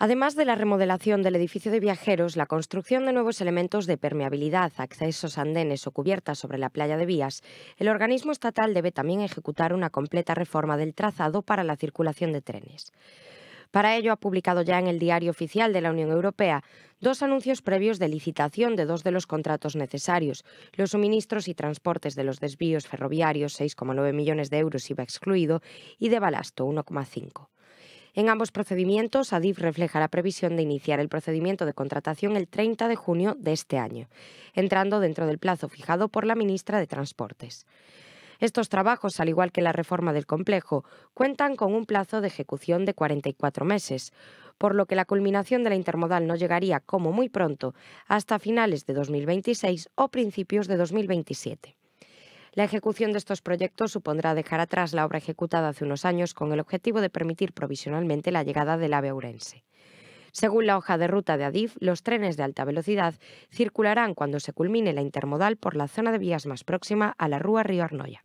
Además de la remodelación del edificio de viajeros, la construcción de nuevos elementos de permeabilidad, accesos, andenes o cubiertas sobre la playa de vías, el organismo estatal debe también ejecutar una completa reforma del trazado para la circulación de trenes. Para ello ha publicado ya en el Diario Oficial de la Unión Europea dos anuncios previos de licitación de dos de los contratos necesarios. Los suministros y transportes de los desvíos ferroviarios, 6,9 millones de euros iba excluido, y de balasto, 1,5. En ambos procedimientos, ADIF refleja la previsión de iniciar el procedimiento de contratación el 30 de junio de este año, entrando dentro del plazo fijado por la ministra de Transportes. Estos trabajos, al igual que la reforma del complejo, cuentan con un plazo de ejecución de 44 meses, por lo que la culminación de la intermodal no llegaría, como muy pronto, hasta finales de 2026 o principios de 2027. La ejecución de estos proyectos supondrá dejar atrás la obra ejecutada hace unos años con el objetivo de permitir provisionalmente la llegada del AVE Según la hoja de ruta de Adif, los trenes de alta velocidad circularán cuando se culmine la intermodal por la zona de vías más próxima a la Rúa Río Arnoya.